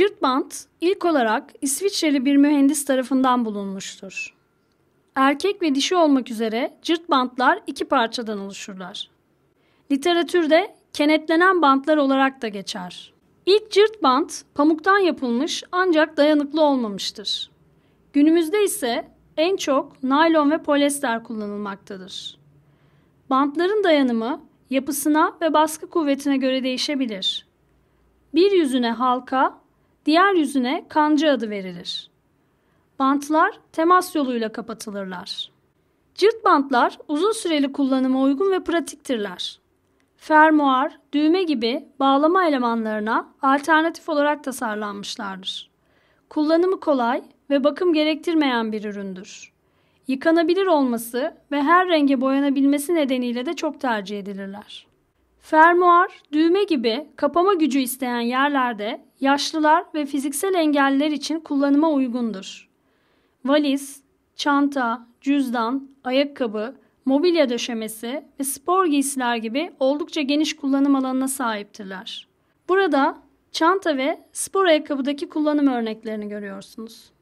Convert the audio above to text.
Cırtbant ilk olarak İsviçreli bir mühendis tarafından bulunmuştur. Erkek ve dişi olmak üzere cırt bantlar iki parçadan oluşurlar. Literatürde kenetlenen bantlar olarak da geçer. İlk cırt bant pamuktan yapılmış ancak dayanıklı olmamıştır. Günümüzde ise en çok naylon ve polyester kullanılmaktadır. Bantların dayanımı yapısına ve baskı kuvvetine göre değişebilir. Bir yüzüne halka, diğer yüzüne kancı adı verilir. Bantlar temas yoluyla kapatılırlar. Cilt bantlar uzun süreli kullanıma uygun ve pratiktirler. Fermuar, düğme gibi bağlama elemanlarına alternatif olarak tasarlanmışlardır. Kullanımı kolay ve bakım gerektirmeyen bir üründür. Yıkanabilir olması ve her renge boyanabilmesi nedeniyle de çok tercih edilirler. Fermuar, düğme gibi kapama gücü isteyen yerlerde yaşlılar ve fiziksel engelliler için kullanıma uygundur. Valiz, çanta, cüzdan, ayakkabı, mobilya döşemesi ve spor giysiler gibi oldukça geniş kullanım alanına sahiptirler. Burada çanta ve spor ayakkabıdaki kullanım örneklerini görüyorsunuz.